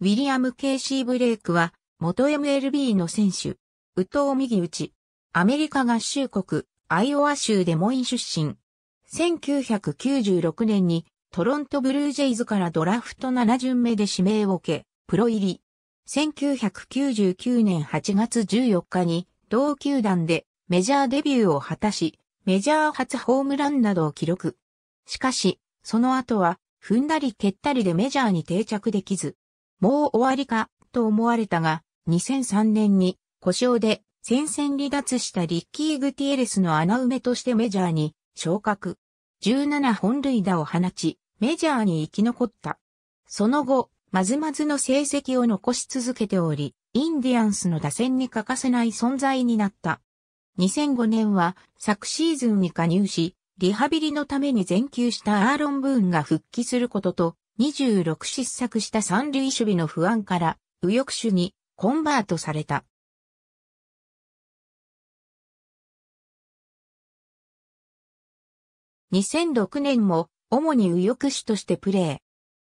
ウィリアム・ケイシー・ブレイクは、元 MLB の選手、右投右打ち、アメリカ合衆国、アイオワ州デモイン出身。1996年に、トロント・ブルージェイズからドラフト7巡目で指名を受け、プロ入り。1999年8月14日に、同球団でメジャーデビューを果たし、メジャー初ホームランなどを記録。しかし、その後は、踏んだり蹴ったりでメジャーに定着できず、もう終わりか、と思われたが、2003年に故障で戦線離脱したリッキー・グティエレスの穴埋めとしてメジャーに昇格。17本塁打を放ち、メジャーに生き残った。その後、まずまずの成績を残し続けており、インディアンスの打線に欠かせない存在になった。2005年は昨シーズンに加入し、リハビリのために全休したアーロン・ブーンが復帰することと、26失策した三塁守備の不安から、右翼手にコンバートされた。2006年も主に右翼手としてプレー。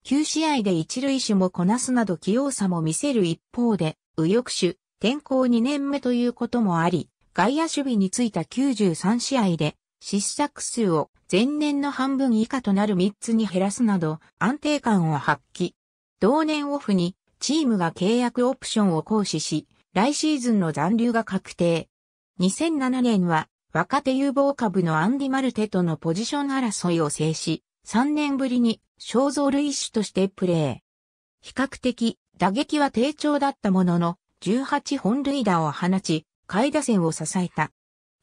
9試合で一塁手もこなすなど器用さも見せる一方で、右翼手、転向2年目ということもあり、外野守備についた93試合で失策数を前年の半分以下となる3つに減らすなど安定感を発揮。同年オフにチームが契約オプションを行使し、来シーズンの残留が確定。2007年は若手有望株のアンディ・マルテとのポジション争いを制し、3年ぶりに肖像類種としてプレー。比較的打撃は低調だったものの、18本塁打を放ち、下位打線を支えた。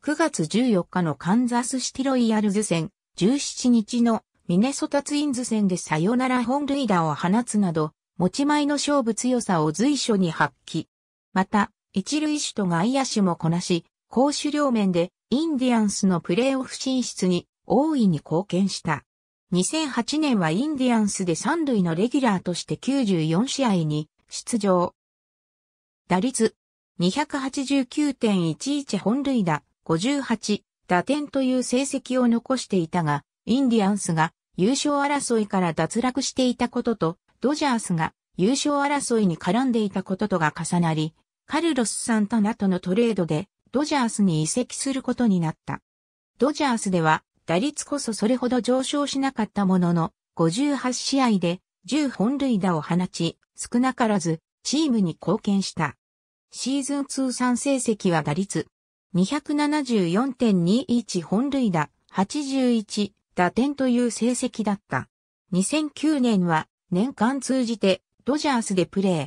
9月14日のカンザスシティロイヤルズ戦、17日のミネソタツインズ戦でサヨナラ本塁打を放つなど、持ち前の勝負強さを随所に発揮。また、一塁手と外野手もこなし、攻守両面でインディアンスのプレーオフ進出に大いに貢献した。2008年はインディアンスで三塁のレギュラーとして94試合に出場。打率289.11本塁打、58打点という成績を残していたが、インディアンスが優勝争いから脱落していたことと、ドジャースが優勝争いに絡んでいたこととが重なり、カルロス・サンタナとのトレードで、ドジャースに移籍することになった。ドジャースでは、打率こそそれほど上昇しなかったものの、58試合で10本塁打を放ち、少なからずチームに貢献した。シーズン通算成績は打率274.21本塁打、81打点という成績だった。2009年は年間通じてドジャースでプレー。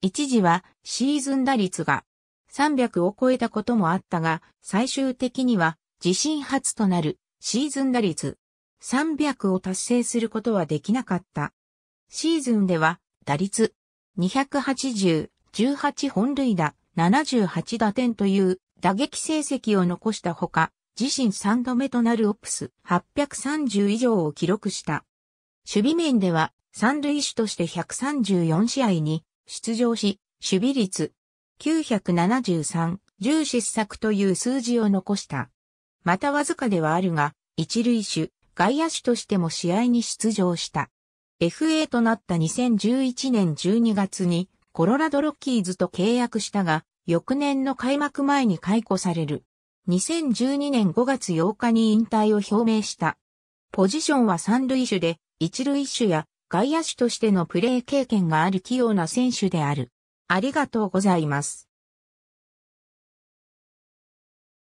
一時はシーズン打率が300を超えたこともあったが、最終的には自身初となるシーズン打率300を達成することはできなかった。シーズンでは打率280、18本塁打、78打点という打撃成績を残したほか、自身3度目となるオプス830以上を記録した。守備面では三塁手として134試合に出場し、守備率973、10失策という数字を残した。またわずかではあるが、一塁手、外野手としても試合に出場した。FA となった2011年12月にコロラドロッキーズと契約したが、翌年の開幕前に解雇される。2012年5月8日に引退を表明した。ポジションは三塁手で、一塁手や外野手としてのプレー経験がある器用な選手である。ありがとうございます。